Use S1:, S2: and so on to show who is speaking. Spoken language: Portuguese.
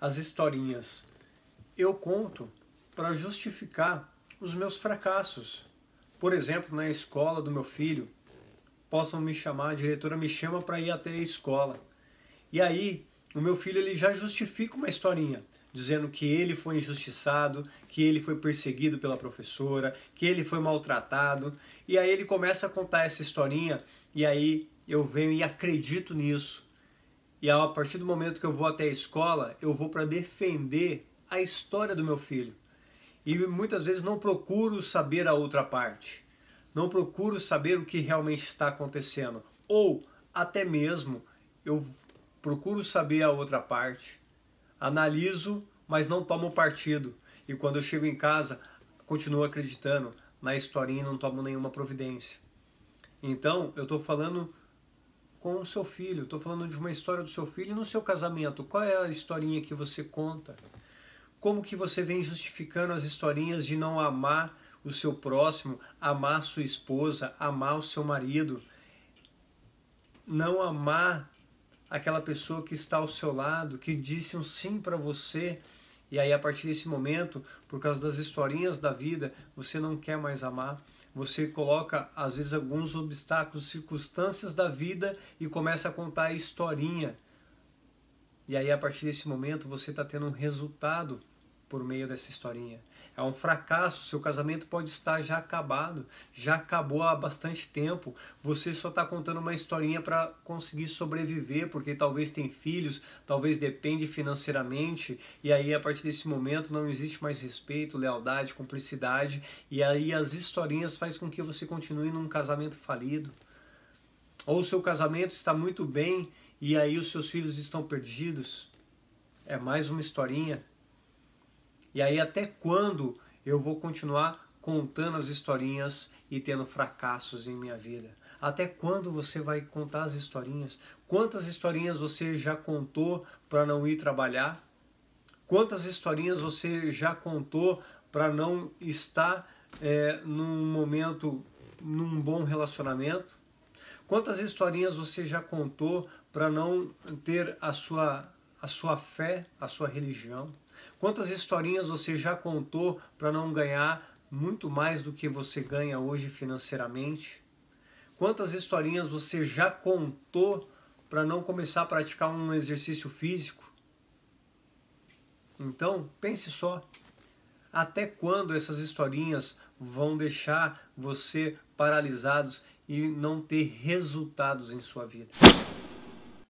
S1: as historinhas. Eu conto para justificar os meus fracassos. Por exemplo, na escola do meu filho, possam me chamar, a diretora me chama para ir até a escola. E aí, o meu filho ele já justifica uma historinha, dizendo que ele foi injustiçado, que ele foi perseguido pela professora, que ele foi maltratado. E aí ele começa a contar essa historinha, e aí eu venho e acredito nisso. E a partir do momento que eu vou até a escola, eu vou para defender a história do meu filho. E muitas vezes não procuro saber a outra parte. Não procuro saber o que realmente está acontecendo. Ou até mesmo eu procuro saber a outra parte, analiso, mas não tomo partido. E quando eu chego em casa, continuo acreditando na historinha e não tomo nenhuma providência. Então, eu estou falando com o seu filho. Estou falando de uma história do seu filho no seu casamento. Qual é a historinha que você conta? Como que você vem justificando as historinhas de não amar o seu próximo, amar sua esposa, amar o seu marido, não amar aquela pessoa que está ao seu lado, que disse um sim para você, e aí a partir desse momento, por causa das historinhas da vida, você não quer mais amar? você coloca às vezes alguns obstáculos, circunstâncias da vida e começa a contar a historinha. E aí a partir desse momento você está tendo um resultado por meio dessa historinha é um fracasso, seu casamento pode estar já acabado, já acabou há bastante tempo, você só está contando uma historinha para conseguir sobreviver, porque talvez tem filhos, talvez depende financeiramente, e aí a partir desse momento não existe mais respeito, lealdade, cumplicidade, e aí as historinhas faz com que você continue num casamento falido. Ou seu casamento está muito bem e aí os seus filhos estão perdidos. É mais uma historinha e aí até quando eu vou continuar contando as historinhas e tendo fracassos em minha vida? Até quando você vai contar as historinhas? Quantas historinhas você já contou para não ir trabalhar? Quantas historinhas você já contou para não estar é, num momento, num bom relacionamento? Quantas historinhas você já contou para não ter a sua a sua fé, a sua religião? Quantas historinhas você já contou para não ganhar muito mais do que você ganha hoje financeiramente? Quantas historinhas você já contou para não começar a praticar um exercício físico? Então, pense só. Até quando essas historinhas vão deixar você paralisados e não ter resultados em sua vida?